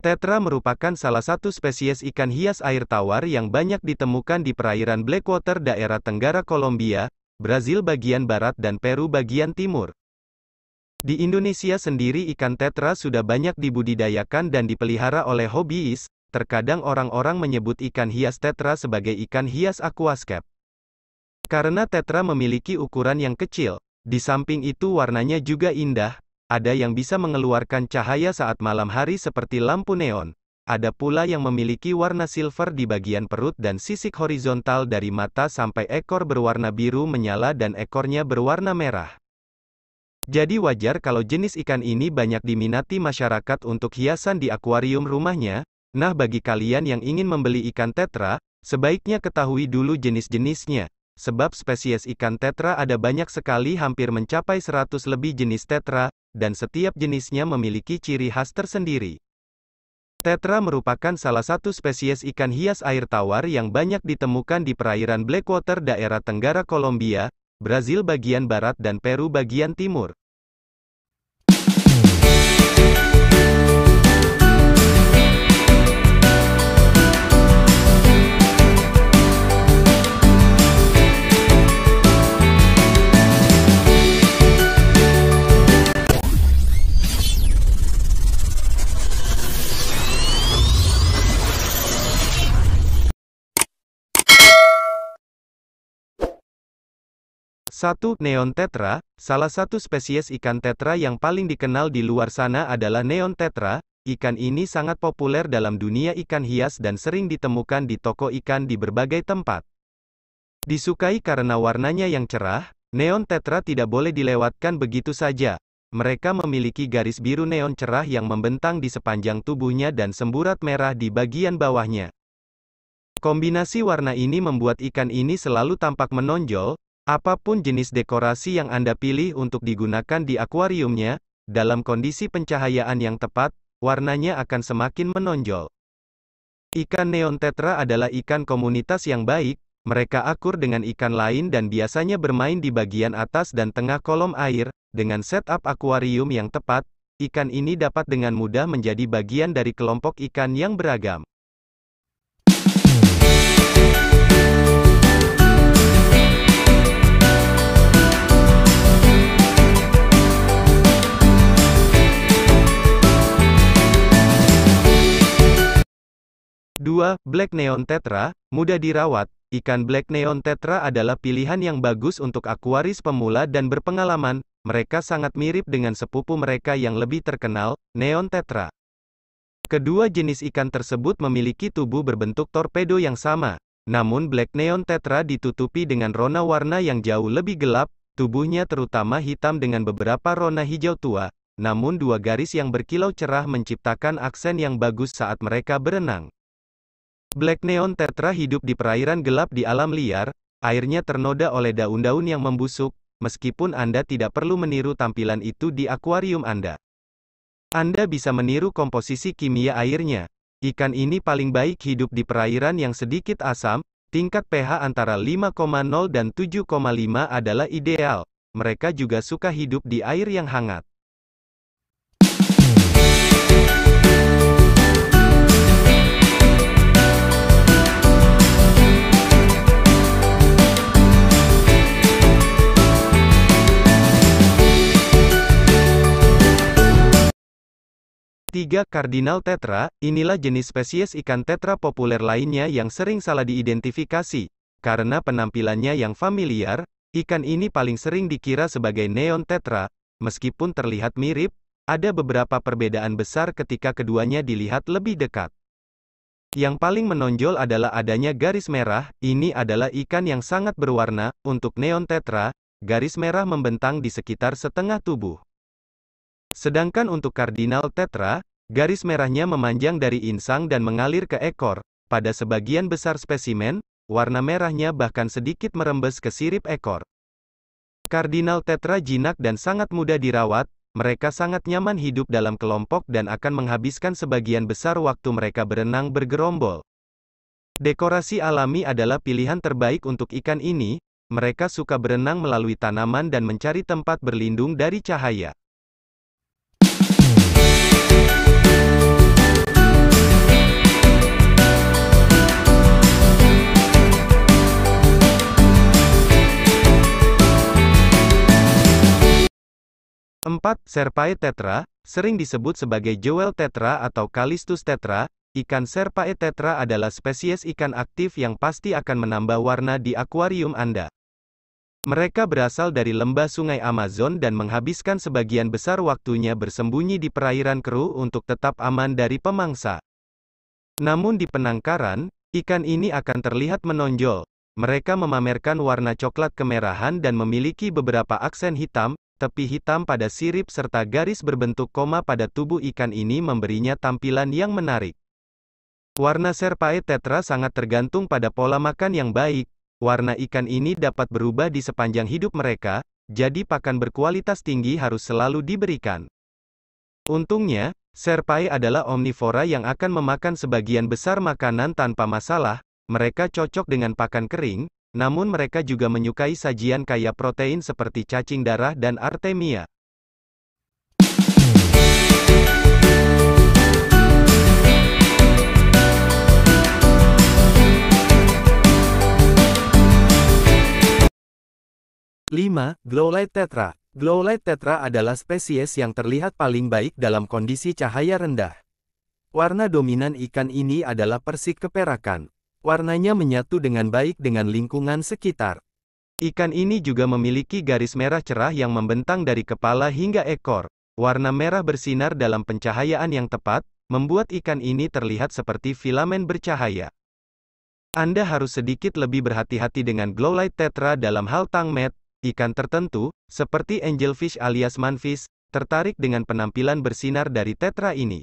Tetra merupakan salah satu spesies ikan hias air tawar yang banyak ditemukan di perairan Blackwater daerah Tenggara Kolombia, Brazil bagian barat dan Peru bagian timur. Di Indonesia sendiri ikan tetra sudah banyak dibudidayakan dan dipelihara oleh hobiis, terkadang orang-orang menyebut ikan hias tetra sebagai ikan hias aquascape. Karena tetra memiliki ukuran yang kecil, di samping itu warnanya juga indah, ada yang bisa mengeluarkan cahaya saat malam hari seperti lampu neon. Ada pula yang memiliki warna silver di bagian perut dan sisik horizontal dari mata sampai ekor berwarna biru menyala dan ekornya berwarna merah. Jadi wajar kalau jenis ikan ini banyak diminati masyarakat untuk hiasan di akuarium rumahnya. Nah bagi kalian yang ingin membeli ikan tetra, sebaiknya ketahui dulu jenis-jenisnya sebab spesies ikan tetra ada banyak sekali hampir mencapai 100 lebih jenis tetra, dan setiap jenisnya memiliki ciri khas tersendiri. Tetra merupakan salah satu spesies ikan hias air tawar yang banyak ditemukan di perairan Blackwater daerah Tenggara Kolombia, Brazil bagian barat dan Peru bagian timur. 1. Neon tetra, salah satu spesies ikan tetra yang paling dikenal di luar sana adalah neon tetra. Ikan ini sangat populer dalam dunia ikan hias dan sering ditemukan di toko ikan di berbagai tempat. Disukai karena warnanya yang cerah, neon tetra tidak boleh dilewatkan begitu saja. Mereka memiliki garis biru neon cerah yang membentang di sepanjang tubuhnya dan semburat merah di bagian bawahnya. Kombinasi warna ini membuat ikan ini selalu tampak menonjol, Apapun jenis dekorasi yang Anda pilih untuk digunakan di akuariumnya, dalam kondisi pencahayaan yang tepat, warnanya akan semakin menonjol. Ikan neon tetra adalah ikan komunitas yang baik, mereka akur dengan ikan lain dan biasanya bermain di bagian atas dan tengah kolom air, dengan setup akuarium yang tepat, ikan ini dapat dengan mudah menjadi bagian dari kelompok ikan yang beragam. 2. Black Neon Tetra, mudah dirawat, ikan Black Neon Tetra adalah pilihan yang bagus untuk akuaris pemula dan berpengalaman, mereka sangat mirip dengan sepupu mereka yang lebih terkenal, Neon Tetra. Kedua jenis ikan tersebut memiliki tubuh berbentuk torpedo yang sama, namun Black Neon Tetra ditutupi dengan rona warna yang jauh lebih gelap, tubuhnya terutama hitam dengan beberapa rona hijau tua, namun dua garis yang berkilau cerah menciptakan aksen yang bagus saat mereka berenang. Black Neon Tetra hidup di perairan gelap di alam liar, airnya ternoda oleh daun-daun yang membusuk, meskipun Anda tidak perlu meniru tampilan itu di akuarium Anda. Anda bisa meniru komposisi kimia airnya. Ikan ini paling baik hidup di perairan yang sedikit asam, tingkat pH antara 5,0 dan 7,5 adalah ideal. Mereka juga suka hidup di air yang hangat. 3. Kardinal tetra, inilah jenis spesies ikan tetra populer lainnya yang sering salah diidentifikasi. Karena penampilannya yang familiar, ikan ini paling sering dikira sebagai neon tetra, meskipun terlihat mirip, ada beberapa perbedaan besar ketika keduanya dilihat lebih dekat. Yang paling menonjol adalah adanya garis merah, ini adalah ikan yang sangat berwarna, untuk neon tetra, garis merah membentang di sekitar setengah tubuh. Sedangkan untuk kardinal tetra, garis merahnya memanjang dari insang dan mengalir ke ekor. Pada sebagian besar spesimen, warna merahnya bahkan sedikit merembes ke sirip ekor. Kardinal tetra jinak dan sangat mudah dirawat, mereka sangat nyaman hidup dalam kelompok dan akan menghabiskan sebagian besar waktu mereka berenang bergerombol. Dekorasi alami adalah pilihan terbaik untuk ikan ini, mereka suka berenang melalui tanaman dan mencari tempat berlindung dari cahaya. 4. Serpae tetra, sering disebut sebagai Joel tetra atau kalistus tetra, ikan Serpae tetra adalah spesies ikan aktif yang pasti akan menambah warna di akuarium Anda. Mereka berasal dari lembah sungai Amazon dan menghabiskan sebagian besar waktunya bersembunyi di perairan keruh untuk tetap aman dari pemangsa. Namun di penangkaran, ikan ini akan terlihat menonjol. Mereka memamerkan warna coklat kemerahan dan memiliki beberapa aksen hitam, tepi hitam pada sirip serta garis berbentuk koma pada tubuh ikan ini memberinya tampilan yang menarik. Warna serpae tetra sangat tergantung pada pola makan yang baik, warna ikan ini dapat berubah di sepanjang hidup mereka, jadi pakan berkualitas tinggi harus selalu diberikan. Untungnya, serpae adalah omnivora yang akan memakan sebagian besar makanan tanpa masalah, mereka cocok dengan pakan kering, namun mereka juga menyukai sajian kaya protein seperti cacing darah dan artemia. Lima, Glowlight Tetra Glowlight Tetra adalah spesies yang terlihat paling baik dalam kondisi cahaya rendah. Warna dominan ikan ini adalah persik keperakan, Warnanya menyatu dengan baik dengan lingkungan sekitar. Ikan ini juga memiliki garis merah cerah yang membentang dari kepala hingga ekor. Warna merah bersinar dalam pencahayaan yang tepat, membuat ikan ini terlihat seperti filamen bercahaya. Anda harus sedikit lebih berhati-hati dengan glowlight tetra dalam hal tangmet, ikan tertentu, seperti angelfish alias manfish, tertarik dengan penampilan bersinar dari tetra ini.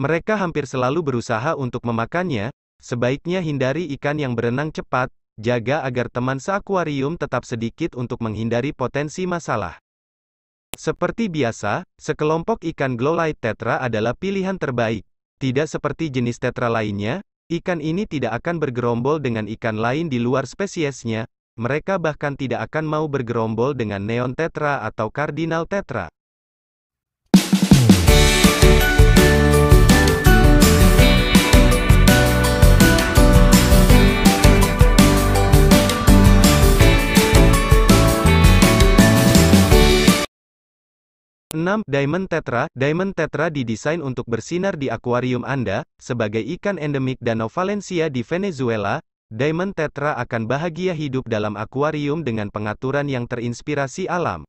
Mereka hampir selalu berusaha untuk memakannya, Sebaiknya hindari ikan yang berenang cepat, jaga agar teman seakuarium tetap sedikit untuk menghindari potensi masalah. Seperti biasa, sekelompok ikan glowlight tetra adalah pilihan terbaik. Tidak seperti jenis tetra lainnya, ikan ini tidak akan bergerombol dengan ikan lain di luar spesiesnya, mereka bahkan tidak akan mau bergerombol dengan neon tetra atau cardinal tetra. 6. Diamond Tetra Diamond Tetra didesain untuk bersinar di akuarium Anda, sebagai ikan endemik Danau Valencia di Venezuela, Diamond Tetra akan bahagia hidup dalam akuarium dengan pengaturan yang terinspirasi alam.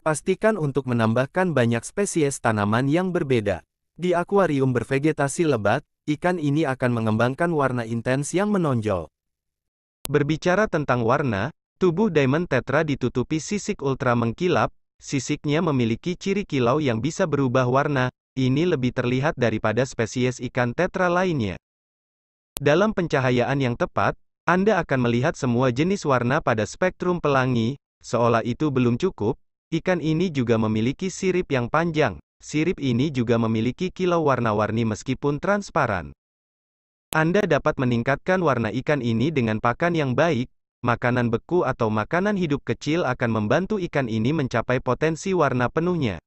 Pastikan untuk menambahkan banyak spesies tanaman yang berbeda. Di akuarium bervegetasi lebat, ikan ini akan mengembangkan warna intens yang menonjol. Berbicara tentang warna, tubuh Diamond Tetra ditutupi sisik ultra mengkilap, Sisiknya memiliki ciri kilau yang bisa berubah warna, ini lebih terlihat daripada spesies ikan tetra lainnya. Dalam pencahayaan yang tepat, Anda akan melihat semua jenis warna pada spektrum pelangi, seolah itu belum cukup, ikan ini juga memiliki sirip yang panjang, sirip ini juga memiliki kilau warna-warni meskipun transparan. Anda dapat meningkatkan warna ikan ini dengan pakan yang baik, makanan beku atau makanan hidup kecil akan membantu ikan ini mencapai potensi warna penuhnya.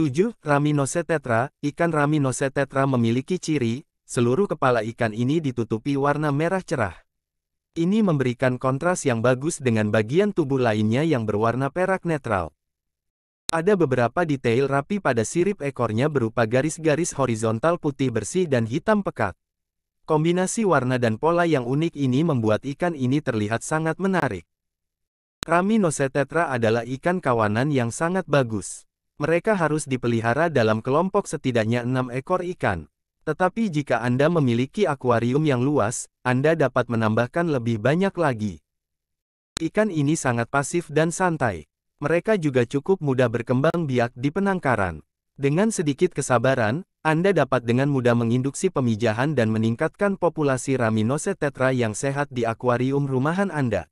Tujuh, tetra, ikan tetra memiliki ciri, seluruh kepala ikan ini ditutupi warna merah cerah. Ini memberikan kontras yang bagus dengan bagian tubuh lainnya yang berwarna perak netral. Ada beberapa detail rapi pada sirip ekornya berupa garis-garis horizontal putih bersih dan hitam pekat. Kombinasi warna dan pola yang unik ini membuat ikan ini terlihat sangat menarik. Rami Nosetetra adalah ikan kawanan yang sangat bagus. Mereka harus dipelihara dalam kelompok setidaknya enam ekor ikan. Tetapi jika Anda memiliki akuarium yang luas, Anda dapat menambahkan lebih banyak lagi. Ikan ini sangat pasif dan santai. Mereka juga cukup mudah berkembang biak di penangkaran. Dengan sedikit kesabaran, Anda dapat dengan mudah menginduksi pemijahan dan meningkatkan populasi tetra yang sehat di akuarium rumahan Anda.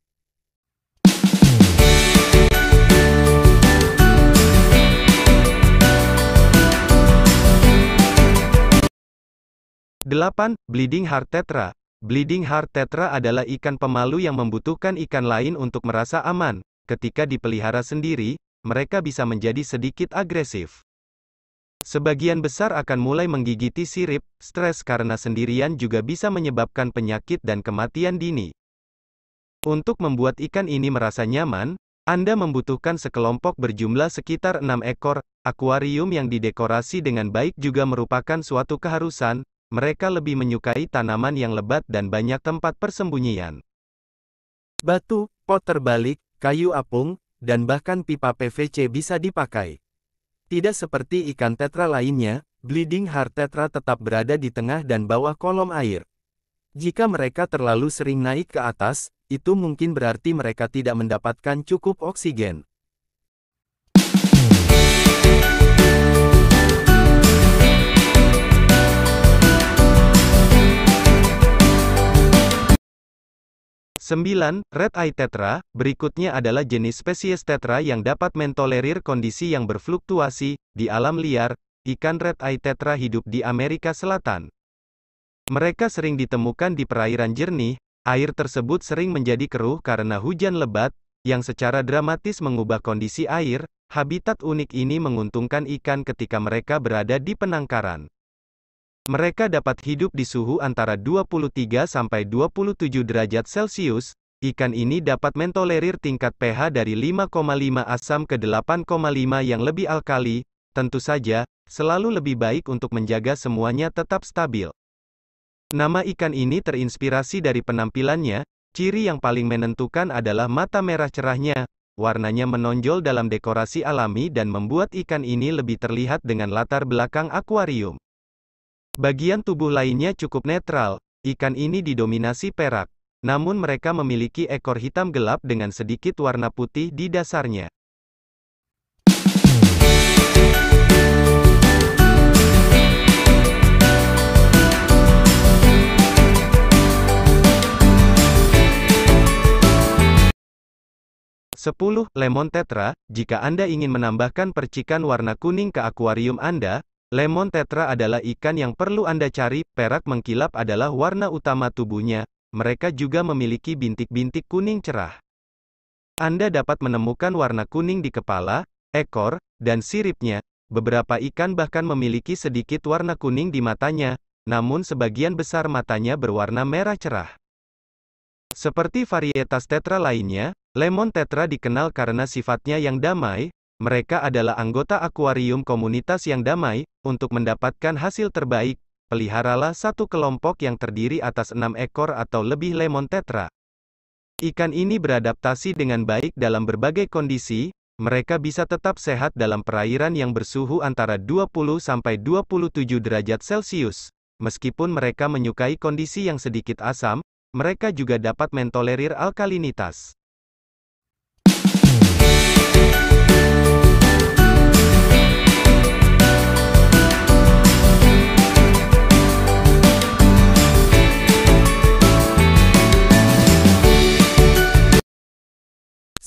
8. Bleeding Heart Tetra Bleeding Heart Tetra adalah ikan pemalu yang membutuhkan ikan lain untuk merasa aman. Ketika dipelihara sendiri, mereka bisa menjadi sedikit agresif. Sebagian besar akan mulai menggigiti sirip, stres karena sendirian juga bisa menyebabkan penyakit dan kematian dini. Untuk membuat ikan ini merasa nyaman, Anda membutuhkan sekelompok berjumlah sekitar 6 ekor, akuarium yang didekorasi dengan baik juga merupakan suatu keharusan, mereka lebih menyukai tanaman yang lebat dan banyak tempat persembunyian. Batu, pot terbalik, kayu apung, dan bahkan pipa PVC bisa dipakai. Tidak seperti ikan tetra lainnya, bleeding heart tetra tetap berada di tengah dan bawah kolom air. Jika mereka terlalu sering naik ke atas, itu mungkin berarti mereka tidak mendapatkan cukup oksigen. 9. Red eye tetra, berikutnya adalah jenis spesies tetra yang dapat mentolerir kondisi yang berfluktuasi, di alam liar, ikan red eye tetra hidup di Amerika Selatan. Mereka sering ditemukan di perairan jernih, air tersebut sering menjadi keruh karena hujan lebat, yang secara dramatis mengubah kondisi air, habitat unik ini menguntungkan ikan ketika mereka berada di penangkaran. Mereka dapat hidup di suhu antara 23 sampai 27 derajat Celcius. Ikan ini dapat mentolerir tingkat pH dari 5,5 asam ke 8,5 yang lebih alkali. Tentu saja, selalu lebih baik untuk menjaga semuanya tetap stabil. Nama ikan ini terinspirasi dari penampilannya. Ciri yang paling menentukan adalah mata merah cerahnya. Warnanya menonjol dalam dekorasi alami dan membuat ikan ini lebih terlihat dengan latar belakang akuarium. Bagian tubuh lainnya cukup netral, ikan ini didominasi perak. Namun mereka memiliki ekor hitam gelap dengan sedikit warna putih di dasarnya. Sepuluh Lemon tetra, jika Anda ingin menambahkan percikan warna kuning ke akuarium Anda, Lemon tetra adalah ikan yang perlu Anda cari, perak mengkilap adalah warna utama tubuhnya, mereka juga memiliki bintik-bintik kuning cerah. Anda dapat menemukan warna kuning di kepala, ekor, dan siripnya, beberapa ikan bahkan memiliki sedikit warna kuning di matanya, namun sebagian besar matanya berwarna merah cerah. Seperti varietas tetra lainnya, lemon tetra dikenal karena sifatnya yang damai, mereka adalah anggota akuarium komunitas yang damai, untuk mendapatkan hasil terbaik, peliharalah satu kelompok yang terdiri atas enam ekor atau lebih lemon tetra. Ikan ini beradaptasi dengan baik dalam berbagai kondisi, mereka bisa tetap sehat dalam perairan yang bersuhu antara 20 sampai 27 derajat Celcius. Meskipun mereka menyukai kondisi yang sedikit asam, mereka juga dapat mentolerir alkalinitas.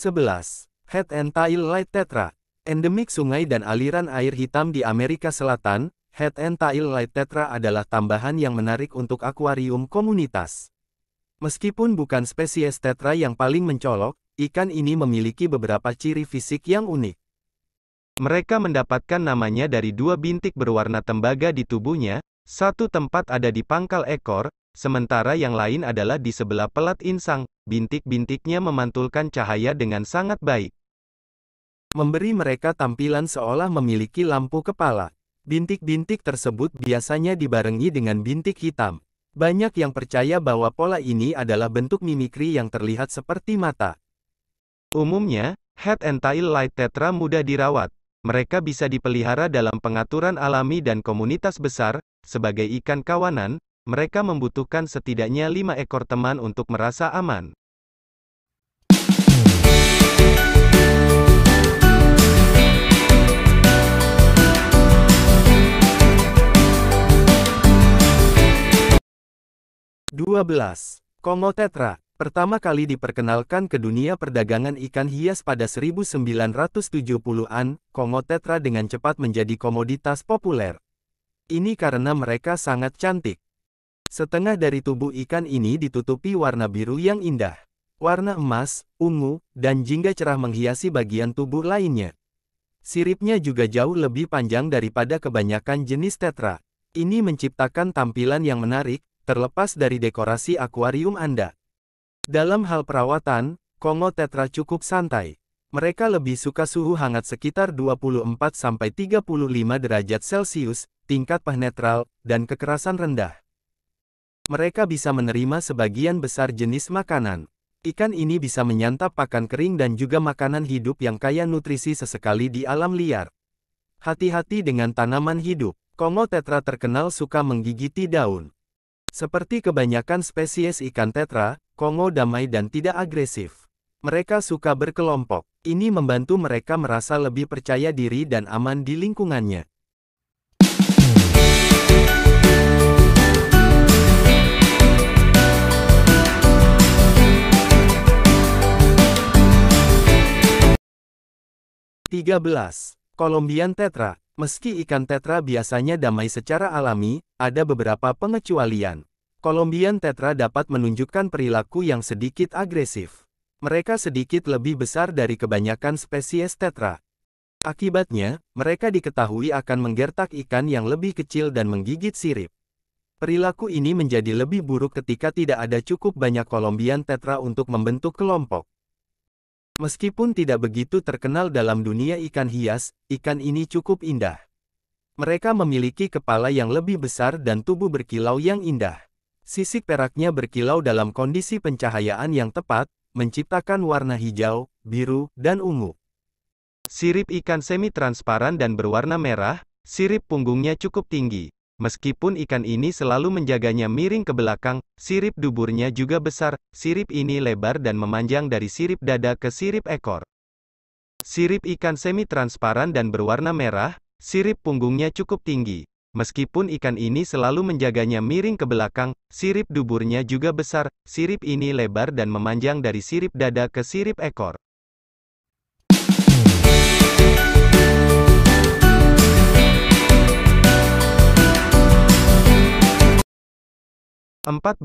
11. Head and Tail Light Tetra Endemik sungai dan aliran air hitam di Amerika Selatan, Head and Tail Light Tetra adalah tambahan yang menarik untuk akuarium komunitas. Meskipun bukan spesies tetra yang paling mencolok, ikan ini memiliki beberapa ciri fisik yang unik. Mereka mendapatkan namanya dari dua bintik berwarna tembaga di tubuhnya, satu tempat ada di pangkal ekor, Sementara yang lain adalah di sebelah pelat insang, bintik-bintiknya memantulkan cahaya dengan sangat baik. Memberi mereka tampilan seolah memiliki lampu kepala. Bintik-bintik tersebut biasanya dibarengi dengan bintik hitam. Banyak yang percaya bahwa pola ini adalah bentuk mimikri yang terlihat seperti mata. Umumnya, head and tail light tetra mudah dirawat. Mereka bisa dipelihara dalam pengaturan alami dan komunitas besar, sebagai ikan kawanan, mereka membutuhkan setidaknya lima ekor teman untuk merasa aman. Komo Tetra pertama kali diperkenalkan ke dunia perdagangan ikan hias pada 1970-an, Kongo Tetra dengan cepat menjadi komoditas populer. Ini karena mereka sangat cantik. Setengah dari tubuh ikan ini ditutupi warna biru yang indah. Warna emas, ungu, dan jingga cerah menghiasi bagian tubuh lainnya. Siripnya juga jauh lebih panjang daripada kebanyakan jenis tetra. Ini menciptakan tampilan yang menarik, terlepas dari dekorasi akuarium Anda. Dalam hal perawatan, Kongo tetra cukup santai. Mereka lebih suka suhu hangat sekitar 24-35 derajat Celcius, tingkat netral, dan kekerasan rendah. Mereka bisa menerima sebagian besar jenis makanan. Ikan ini bisa menyantap pakan kering dan juga makanan hidup yang kaya nutrisi sesekali di alam liar. Hati-hati dengan tanaman hidup. Kongo tetra terkenal suka menggigiti daun. Seperti kebanyakan spesies ikan tetra, Kongo damai dan tidak agresif. Mereka suka berkelompok. Ini membantu mereka merasa lebih percaya diri dan aman di lingkungannya. 13. Kolombian tetra. Meski ikan tetra biasanya damai secara alami, ada beberapa pengecualian. Kolombian tetra dapat menunjukkan perilaku yang sedikit agresif. Mereka sedikit lebih besar dari kebanyakan spesies tetra. Akibatnya, mereka diketahui akan menggertak ikan yang lebih kecil dan menggigit sirip. Perilaku ini menjadi lebih buruk ketika tidak ada cukup banyak Kolombian tetra untuk membentuk kelompok. Meskipun tidak begitu terkenal dalam dunia ikan hias, ikan ini cukup indah. Mereka memiliki kepala yang lebih besar dan tubuh berkilau yang indah. Sisik peraknya berkilau dalam kondisi pencahayaan yang tepat, menciptakan warna hijau, biru, dan ungu. Sirip ikan semi-transparan dan berwarna merah, sirip punggungnya cukup tinggi, Meskipun ikan ini selalu menjaganya miring ke belakang, sirip duburnya juga besar, sirip ini lebar dan memanjang dari sirip dada ke sirip ekor. Sirip ikan semi-transparan dan berwarna merah, sirip punggungnya cukup tinggi. Meskipun ikan ini selalu menjaganya miring ke belakang, sirip duburnya juga besar, sirip ini lebar dan memanjang dari sirip dada ke sirip ekor. 14.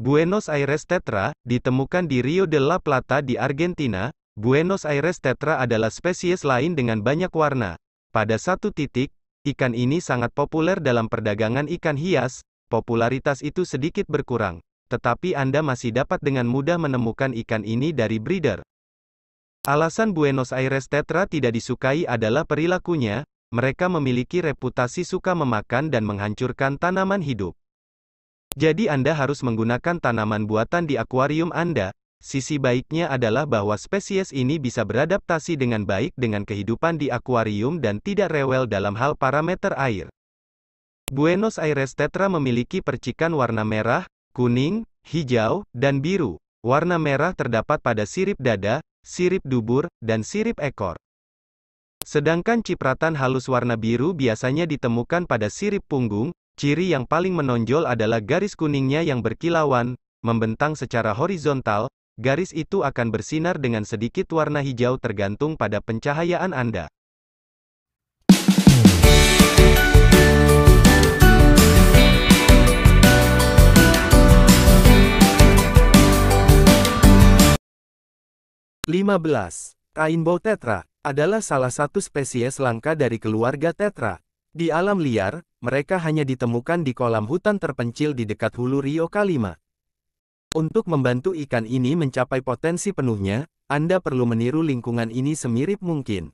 Buenos Aires tetra, ditemukan di Rio de la Plata di Argentina, Buenos Aires tetra adalah spesies lain dengan banyak warna. Pada satu titik, ikan ini sangat populer dalam perdagangan ikan hias, popularitas itu sedikit berkurang. Tetapi Anda masih dapat dengan mudah menemukan ikan ini dari breeder. Alasan Buenos Aires tetra tidak disukai adalah perilakunya, mereka memiliki reputasi suka memakan dan menghancurkan tanaman hidup. Jadi Anda harus menggunakan tanaman buatan di akuarium Anda. Sisi baiknya adalah bahwa spesies ini bisa beradaptasi dengan baik dengan kehidupan di akuarium dan tidak rewel dalam hal parameter air. Buenos Aires tetra memiliki percikan warna merah, kuning, hijau, dan biru. Warna merah terdapat pada sirip dada, sirip dubur, dan sirip ekor. Sedangkan cipratan halus warna biru biasanya ditemukan pada sirip punggung, Ciri yang paling menonjol adalah garis kuningnya yang berkilauan, membentang secara horizontal, garis itu akan bersinar dengan sedikit warna hijau tergantung pada pencahayaan Anda. Lima belas, Rainbow tetra adalah salah satu spesies langka dari keluarga tetra, di alam liar, mereka hanya ditemukan di kolam hutan terpencil di dekat hulu Rio Kalima. Untuk membantu ikan ini mencapai potensi penuhnya, Anda perlu meniru lingkungan ini semirip mungkin.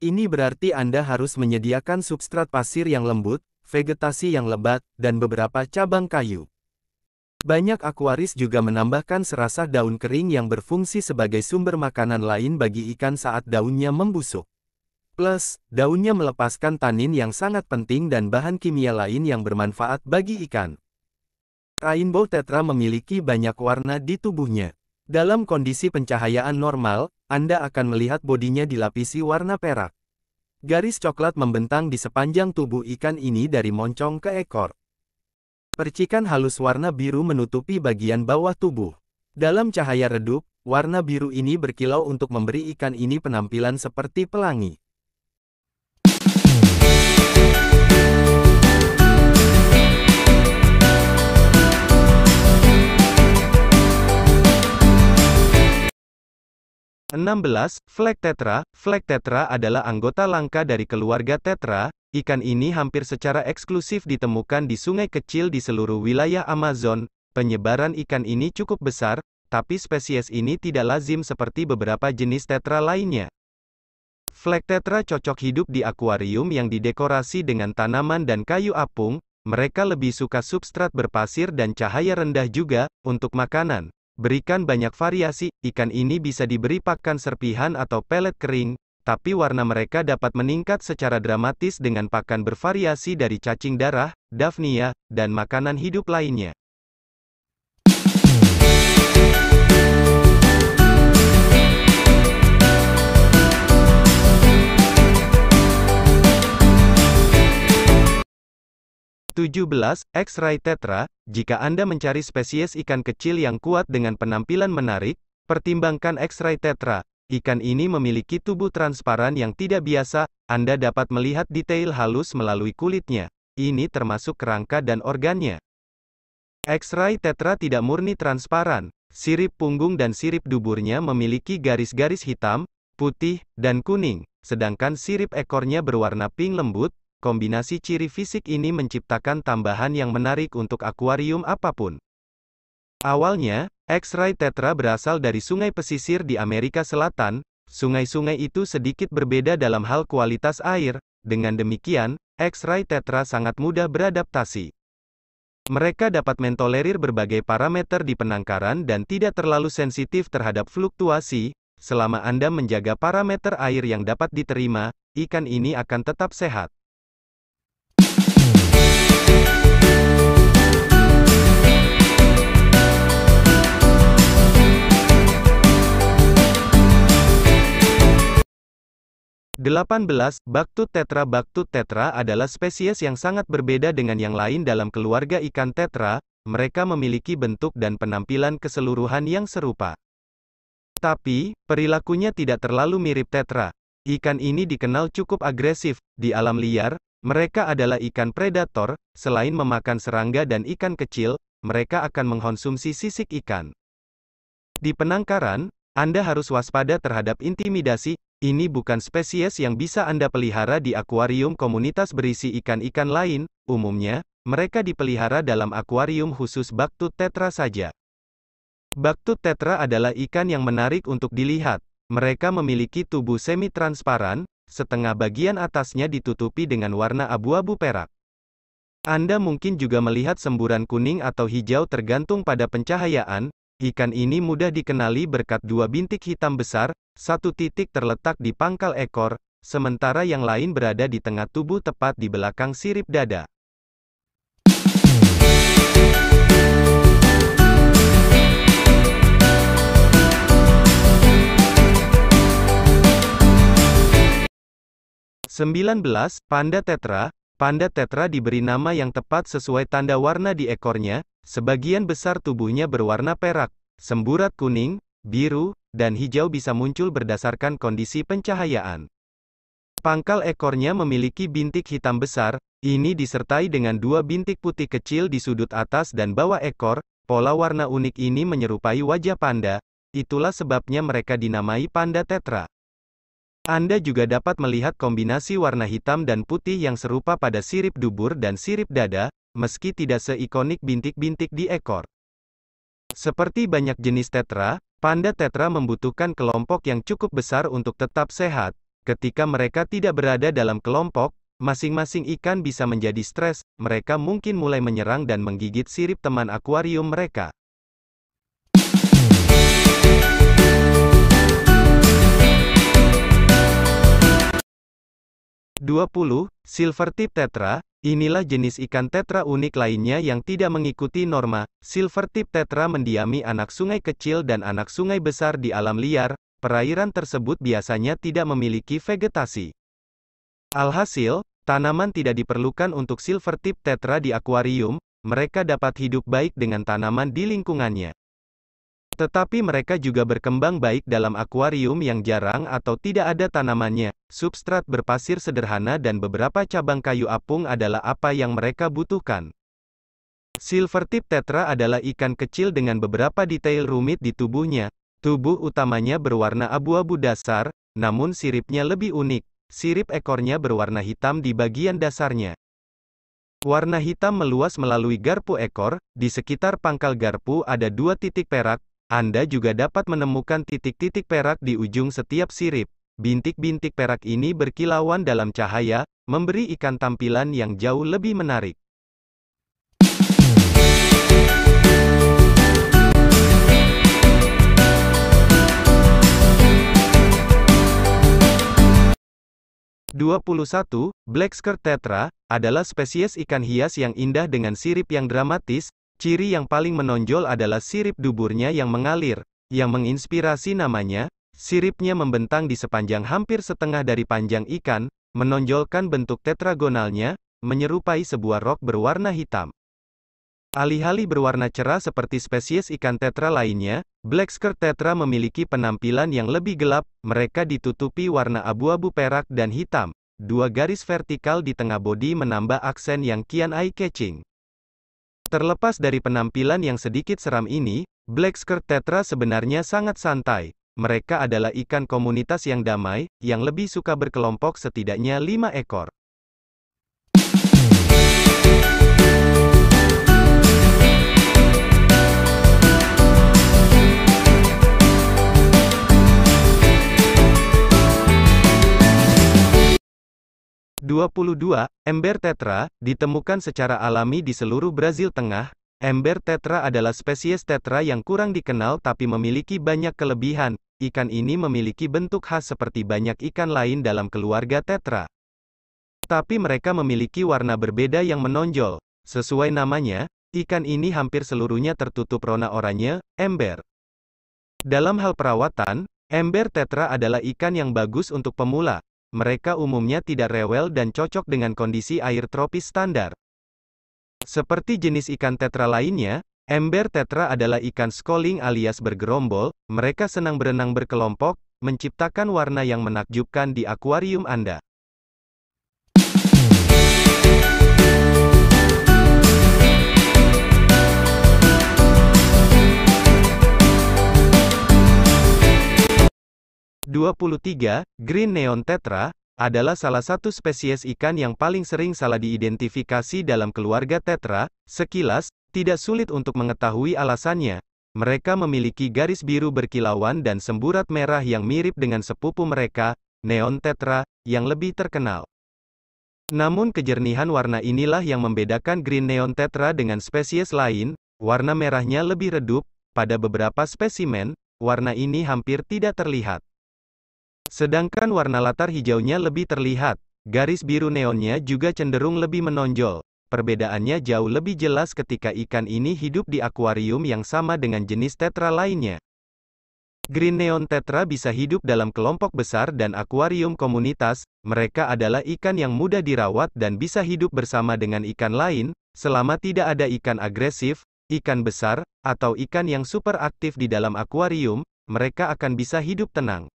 Ini berarti Anda harus menyediakan substrat pasir yang lembut, vegetasi yang lebat, dan beberapa cabang kayu. Banyak akuaris juga menambahkan serasa daun kering yang berfungsi sebagai sumber makanan lain bagi ikan saat daunnya membusuk. Plus, daunnya melepaskan tanin yang sangat penting dan bahan kimia lain yang bermanfaat bagi ikan. Rainbow Tetra memiliki banyak warna di tubuhnya. Dalam kondisi pencahayaan normal, Anda akan melihat bodinya dilapisi warna perak. Garis coklat membentang di sepanjang tubuh ikan ini dari moncong ke ekor. Percikan halus warna biru menutupi bagian bawah tubuh. Dalam cahaya redup, warna biru ini berkilau untuk memberi ikan ini penampilan seperti pelangi. 16. Flag tetra. Flag tetra adalah anggota langka dari keluarga tetra. Ikan ini hampir secara eksklusif ditemukan di sungai kecil di seluruh wilayah Amazon. Penyebaran ikan ini cukup besar, tapi spesies ini tidak lazim seperti beberapa jenis tetra lainnya. Flag tetra cocok hidup di akuarium yang didekorasi dengan tanaman dan kayu apung. Mereka lebih suka substrat berpasir dan cahaya rendah juga, untuk makanan. Berikan banyak variasi, ikan ini bisa diberi pakan serpihan atau pelet kering, tapi warna mereka dapat meningkat secara dramatis dengan pakan bervariasi dari cacing darah, dafnia, dan makanan hidup lainnya. 17. X-ray tetra, jika Anda mencari spesies ikan kecil yang kuat dengan penampilan menarik, pertimbangkan X-ray tetra. Ikan ini memiliki tubuh transparan yang tidak biasa, Anda dapat melihat detail halus melalui kulitnya. Ini termasuk kerangka dan organnya. X-ray tetra tidak murni transparan. Sirip punggung dan sirip duburnya memiliki garis-garis hitam, putih, dan kuning, sedangkan sirip ekornya berwarna pink lembut, Kombinasi ciri fisik ini menciptakan tambahan yang menarik untuk akuarium apapun. Awalnya, X-ray tetra berasal dari sungai pesisir di Amerika Selatan. Sungai-sungai itu sedikit berbeda dalam hal kualitas air. Dengan demikian, X-ray tetra sangat mudah beradaptasi. Mereka dapat mentolerir berbagai parameter di penangkaran dan tidak terlalu sensitif terhadap fluktuasi. Selama Anda menjaga parameter air yang dapat diterima, ikan ini akan tetap sehat. 18. Baktut tetra Baktut tetra adalah spesies yang sangat berbeda dengan yang lain dalam keluarga ikan tetra, mereka memiliki bentuk dan penampilan keseluruhan yang serupa. Tapi, perilakunya tidak terlalu mirip tetra. Ikan ini dikenal cukup agresif, di alam liar, mereka adalah ikan predator, selain memakan serangga dan ikan kecil, mereka akan mengkonsumsi sisik ikan. Di penangkaran, Anda harus waspada terhadap intimidasi, ini bukan spesies yang bisa Anda pelihara di akuarium komunitas berisi ikan-ikan lain, umumnya, mereka dipelihara dalam akuarium khusus Baktut tetra saja. Baktut tetra adalah ikan yang menarik untuk dilihat. Mereka memiliki tubuh semi-transparan, setengah bagian atasnya ditutupi dengan warna abu-abu perak. Anda mungkin juga melihat semburan kuning atau hijau tergantung pada pencahayaan, Ikan ini mudah dikenali berkat dua bintik hitam besar, satu titik terletak di pangkal ekor, sementara yang lain berada di tengah tubuh tepat di belakang sirip dada. Sembilan belas, Panda Tetra Panda Tetra diberi nama yang tepat sesuai tanda warna di ekornya, Sebagian besar tubuhnya berwarna perak, semburat kuning, biru, dan hijau bisa muncul berdasarkan kondisi pencahayaan. Pangkal ekornya memiliki bintik hitam besar, ini disertai dengan dua bintik putih kecil di sudut atas dan bawah ekor, pola warna unik ini menyerupai wajah panda, itulah sebabnya mereka dinamai panda tetra. Anda juga dapat melihat kombinasi warna hitam dan putih yang serupa pada sirip dubur dan sirip dada, meski tidak seikonik bintik-bintik di ekor. Seperti banyak jenis tetra, panda tetra membutuhkan kelompok yang cukup besar untuk tetap sehat. Ketika mereka tidak berada dalam kelompok, masing-masing ikan bisa menjadi stres, mereka mungkin mulai menyerang dan menggigit sirip teman akuarium mereka. Dua puluh, Silvertip Tetra, Inilah jenis ikan tetra unik lainnya yang tidak mengikuti norma. Silver tip tetra mendiami anak sungai kecil dan anak sungai besar di alam liar, perairan tersebut biasanya tidak memiliki vegetasi. Alhasil, tanaman tidak diperlukan untuk silver tip tetra di akuarium, mereka dapat hidup baik dengan tanaman di lingkungannya. Tetapi mereka juga berkembang baik dalam akuarium yang jarang atau tidak ada tanamannya. Substrat berpasir sederhana dan beberapa cabang kayu apung adalah apa yang mereka butuhkan. Silvertip tetra adalah ikan kecil dengan beberapa detail rumit di tubuhnya. Tubuh utamanya berwarna abu-abu dasar, namun siripnya lebih unik. Sirip ekornya berwarna hitam di bagian dasarnya. Warna hitam meluas melalui garpu ekor, di sekitar pangkal garpu ada dua titik perak, anda juga dapat menemukan titik-titik perak di ujung setiap sirip. Bintik-bintik perak ini berkilauan dalam cahaya, memberi ikan tampilan yang jauh lebih menarik. Dua puluh satu, Black Skirt Tetra, adalah spesies ikan hias yang indah dengan sirip yang dramatis, Ciri yang paling menonjol adalah sirip duburnya yang mengalir, yang menginspirasi namanya, siripnya membentang di sepanjang hampir setengah dari panjang ikan, menonjolkan bentuk tetragonalnya, menyerupai sebuah rok berwarna hitam. Alih-alih berwarna cerah seperti spesies ikan tetra lainnya, black skirt tetra memiliki penampilan yang lebih gelap, mereka ditutupi warna abu-abu perak dan hitam. Dua garis vertikal di tengah bodi menambah aksen yang kian eye-catching. Terlepas dari penampilan yang sedikit seram ini, Black Skirt Tetra sebenarnya sangat santai. Mereka adalah ikan komunitas yang damai, yang lebih suka berkelompok setidaknya lima ekor. 22, ember tetra, ditemukan secara alami di seluruh Brazil Tengah. Ember tetra adalah spesies tetra yang kurang dikenal tapi memiliki banyak kelebihan. Ikan ini memiliki bentuk khas seperti banyak ikan lain dalam keluarga tetra. Tapi mereka memiliki warna berbeda yang menonjol. Sesuai namanya, ikan ini hampir seluruhnya tertutup rona oranye, ember. Dalam hal perawatan, ember tetra adalah ikan yang bagus untuk pemula, mereka umumnya tidak rewel dan cocok dengan kondisi air tropis standar. Seperti jenis ikan tetra lainnya, ember tetra adalah ikan scoling alias bergerombol, mereka senang berenang berkelompok, menciptakan warna yang menakjubkan di akuarium Anda. 23, Green Neon Tetra, adalah salah satu spesies ikan yang paling sering salah diidentifikasi dalam keluarga tetra, sekilas, tidak sulit untuk mengetahui alasannya. Mereka memiliki garis biru berkilauan dan semburat merah yang mirip dengan sepupu mereka, neon tetra, yang lebih terkenal. Namun kejernihan warna inilah yang membedakan green neon tetra dengan spesies lain, warna merahnya lebih redup, pada beberapa spesimen, warna ini hampir tidak terlihat. Sedangkan warna latar hijaunya lebih terlihat. Garis biru neonnya juga cenderung lebih menonjol. Perbedaannya jauh lebih jelas ketika ikan ini hidup di akuarium yang sama dengan jenis tetra lainnya. Green neon tetra bisa hidup dalam kelompok besar dan akuarium komunitas, mereka adalah ikan yang mudah dirawat dan bisa hidup bersama dengan ikan lain, selama tidak ada ikan agresif, ikan besar, atau ikan yang super aktif di dalam akuarium, mereka akan bisa hidup tenang.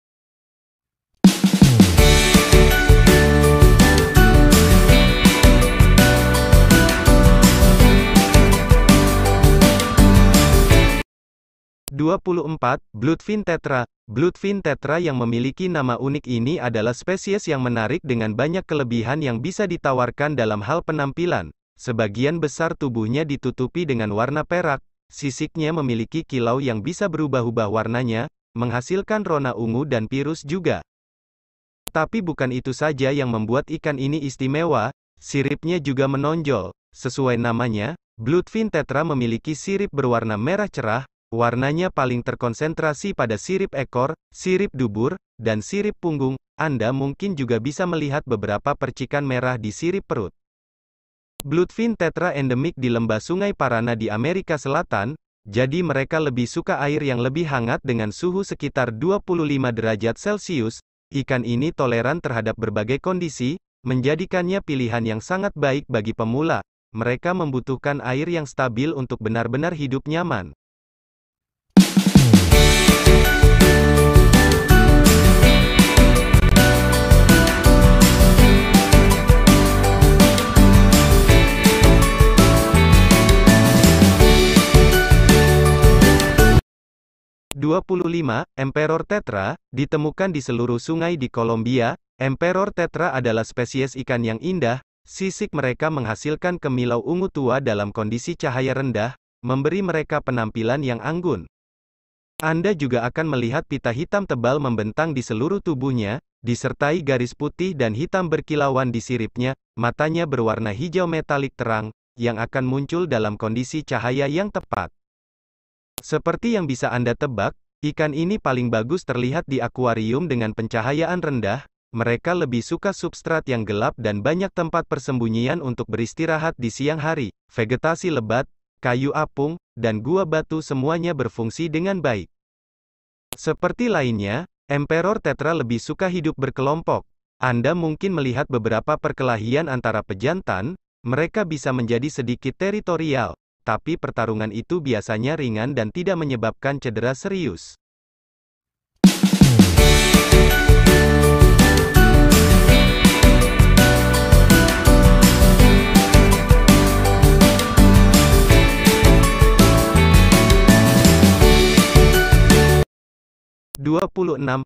24. Bloodfin tetra Bloodfin tetra yang memiliki nama unik ini adalah spesies yang menarik dengan banyak kelebihan yang bisa ditawarkan dalam hal penampilan. Sebagian besar tubuhnya ditutupi dengan warna perak, sisiknya memiliki kilau yang bisa berubah-ubah warnanya, menghasilkan rona ungu dan pirus juga. Tapi bukan itu saja yang membuat ikan ini istimewa, siripnya juga menonjol. Sesuai namanya, Bloodfin tetra memiliki sirip berwarna merah cerah, Warnanya paling terkonsentrasi pada sirip ekor, sirip dubur, dan sirip punggung. Anda mungkin juga bisa melihat beberapa percikan merah di sirip perut. Bluefin tetra endemik di lembah sungai Parana di Amerika Selatan, jadi mereka lebih suka air yang lebih hangat dengan suhu sekitar 25 derajat Celcius. Ikan ini toleran terhadap berbagai kondisi, menjadikannya pilihan yang sangat baik bagi pemula. Mereka membutuhkan air yang stabil untuk benar-benar hidup nyaman. 25. Emperor tetra, ditemukan di seluruh sungai di Kolombia, emperor tetra adalah spesies ikan yang indah, sisik mereka menghasilkan kemilau ungu tua dalam kondisi cahaya rendah, memberi mereka penampilan yang anggun. Anda juga akan melihat pita hitam tebal membentang di seluruh tubuhnya, disertai garis putih dan hitam berkilauan di siripnya, matanya berwarna hijau metalik terang, yang akan muncul dalam kondisi cahaya yang tepat. Seperti yang bisa Anda tebak, ikan ini paling bagus terlihat di akuarium dengan pencahayaan rendah, mereka lebih suka substrat yang gelap dan banyak tempat persembunyian untuk beristirahat di siang hari. Vegetasi lebat, kayu apung, dan gua batu semuanya berfungsi dengan baik. Seperti lainnya, emperor tetra lebih suka hidup berkelompok. Anda mungkin melihat beberapa perkelahian antara pejantan, mereka bisa menjadi sedikit teritorial, tapi pertarungan itu biasanya ringan dan tidak menyebabkan cedera serius.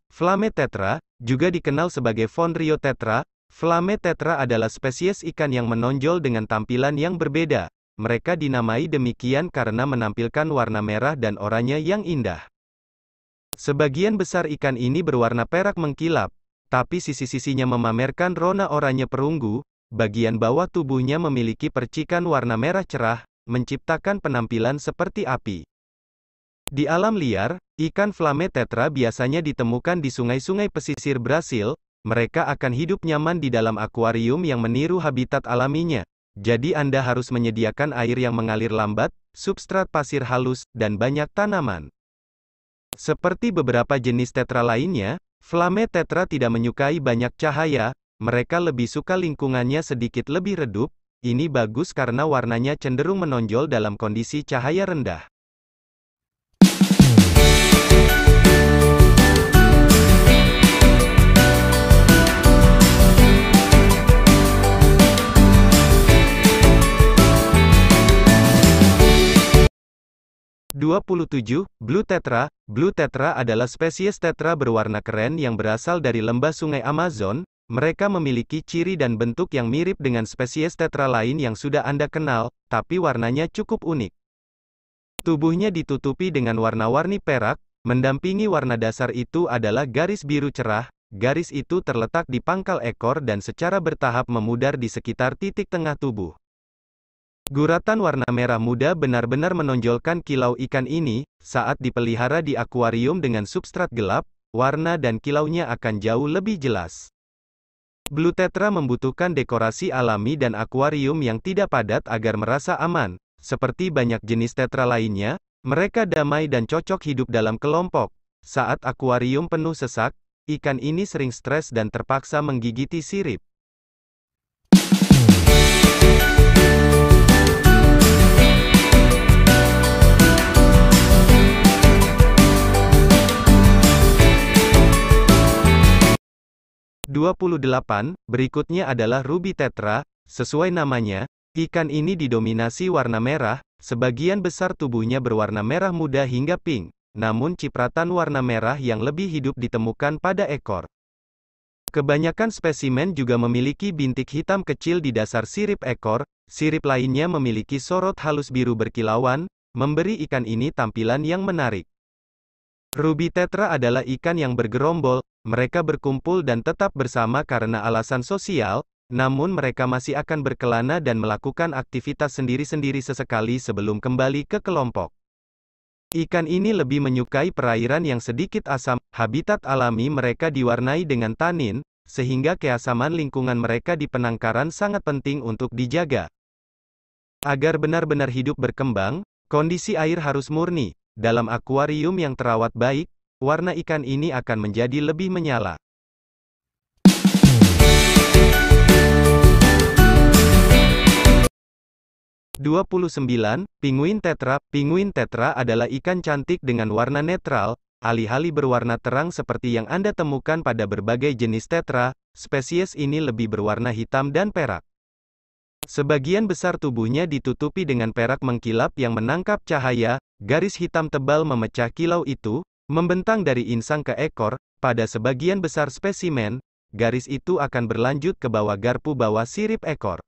Flame tetra, juga dikenal sebagai Fonrio tetra, Flame tetra adalah spesies ikan yang menonjol dengan tampilan yang berbeda, mereka dinamai demikian karena menampilkan warna merah dan oranye yang indah. Sebagian besar ikan ini berwarna perak mengkilap, tapi sisi-sisinya memamerkan rona oranye perunggu, bagian bawah tubuhnya memiliki percikan warna merah cerah, menciptakan penampilan seperti api. Di alam liar, ikan flame tetra biasanya ditemukan di sungai-sungai pesisir Brasil, mereka akan hidup nyaman di dalam akuarium yang meniru habitat alaminya, jadi Anda harus menyediakan air yang mengalir lambat, substrat pasir halus, dan banyak tanaman. Seperti beberapa jenis tetra lainnya, flame tetra tidak menyukai banyak cahaya, mereka lebih suka lingkungannya sedikit lebih redup, ini bagus karena warnanya cenderung menonjol dalam kondisi cahaya rendah. 27. Blue tetra. Blue tetra adalah spesies tetra berwarna keren yang berasal dari lembah sungai Amazon. Mereka memiliki ciri dan bentuk yang mirip dengan spesies tetra lain yang sudah Anda kenal, tapi warnanya cukup unik. Tubuhnya ditutupi dengan warna-warni perak, mendampingi warna dasar itu adalah garis biru cerah, garis itu terletak di pangkal ekor dan secara bertahap memudar di sekitar titik tengah tubuh. Guratan warna merah muda benar-benar menonjolkan kilau ikan ini, saat dipelihara di akuarium dengan substrat gelap, warna dan kilaunya akan jauh lebih jelas. Blue Tetra membutuhkan dekorasi alami dan akuarium yang tidak padat agar merasa aman. Seperti banyak jenis tetra lainnya, mereka damai dan cocok hidup dalam kelompok. Saat akuarium penuh sesak, ikan ini sering stres dan terpaksa menggigiti sirip. 28, berikutnya adalah ruby tetra, sesuai namanya, ikan ini didominasi warna merah, sebagian besar tubuhnya berwarna merah muda hingga pink, namun cipratan warna merah yang lebih hidup ditemukan pada ekor. Kebanyakan spesimen juga memiliki bintik hitam kecil di dasar sirip ekor, sirip lainnya memiliki sorot halus biru berkilauan, memberi ikan ini tampilan yang menarik. Ruby tetra adalah ikan yang bergerombol, mereka berkumpul dan tetap bersama karena alasan sosial, namun mereka masih akan berkelana dan melakukan aktivitas sendiri-sendiri sesekali sebelum kembali ke kelompok. Ikan ini lebih menyukai perairan yang sedikit asam, habitat alami mereka diwarnai dengan tanin, sehingga keasaman lingkungan mereka di penangkaran sangat penting untuk dijaga. Agar benar-benar hidup berkembang, kondisi air harus murni, dalam akuarium yang terawat baik, warna ikan ini akan menjadi lebih menyala. Dua puluh sembilan, Pinguin Tetra Pinguin Tetra adalah ikan cantik dengan warna netral, alih-alih berwarna terang seperti yang Anda temukan pada berbagai jenis tetra, spesies ini lebih berwarna hitam dan perak. Sebagian besar tubuhnya ditutupi dengan perak mengkilap yang menangkap cahaya, garis hitam tebal memecah kilau itu, membentang dari insang ke ekor, pada sebagian besar spesimen, garis itu akan berlanjut ke bawah garpu bawah sirip ekor.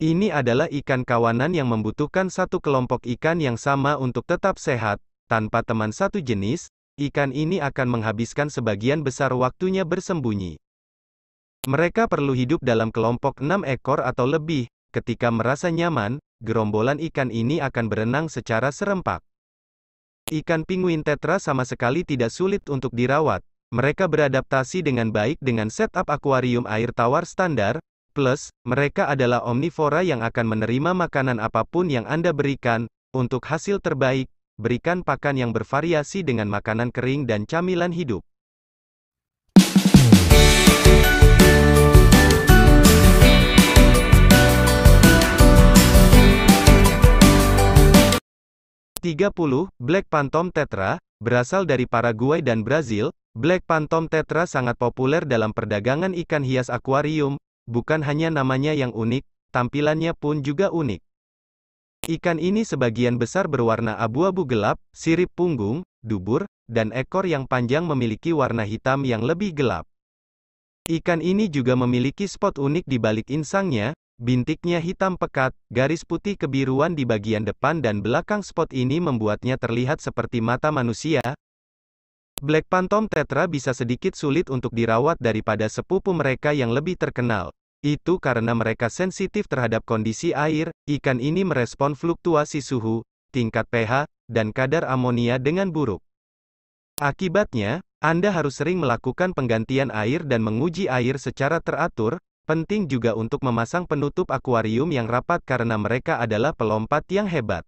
Ini adalah ikan kawanan yang membutuhkan satu kelompok ikan yang sama untuk tetap sehat, tanpa teman satu jenis, ikan ini akan menghabiskan sebagian besar waktunya bersembunyi. Mereka perlu hidup dalam kelompok enam ekor atau lebih, ketika merasa nyaman, gerombolan ikan ini akan berenang secara serempak. Ikan pinguin tetra sama sekali tidak sulit untuk dirawat, mereka beradaptasi dengan baik dengan setup akuarium air tawar standar, plus, mereka adalah omnivora yang akan menerima makanan apapun yang Anda berikan, untuk hasil terbaik, berikan pakan yang bervariasi dengan makanan kering dan camilan hidup. 30. Black Phantom Tetra, berasal dari Paraguay dan Brazil, Black Phantom Tetra sangat populer dalam perdagangan ikan hias akuarium, bukan hanya namanya yang unik, tampilannya pun juga unik. Ikan ini sebagian besar berwarna abu-abu gelap, sirip punggung, dubur, dan ekor yang panjang memiliki warna hitam yang lebih gelap. Ikan ini juga memiliki spot unik di balik insangnya, Bintiknya hitam pekat, garis putih kebiruan di bagian depan dan belakang spot ini membuatnya terlihat seperti mata manusia. Black Phantom Tetra bisa sedikit sulit untuk dirawat daripada sepupu mereka yang lebih terkenal. Itu karena mereka sensitif terhadap kondisi air, ikan ini merespon fluktuasi suhu, tingkat pH, dan kadar amonia dengan buruk. Akibatnya, Anda harus sering melakukan penggantian air dan menguji air secara teratur, Penting juga untuk memasang penutup akuarium yang rapat karena mereka adalah pelompat yang hebat.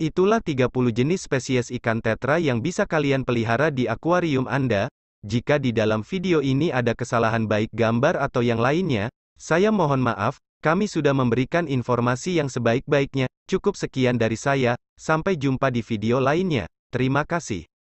Itulah 30 jenis spesies ikan tetra yang bisa kalian pelihara di akuarium Anda. Jika di dalam video ini ada kesalahan baik gambar atau yang lainnya, saya mohon maaf, kami sudah memberikan informasi yang sebaik-baiknya. Cukup sekian dari saya, sampai jumpa di video lainnya. Terima kasih.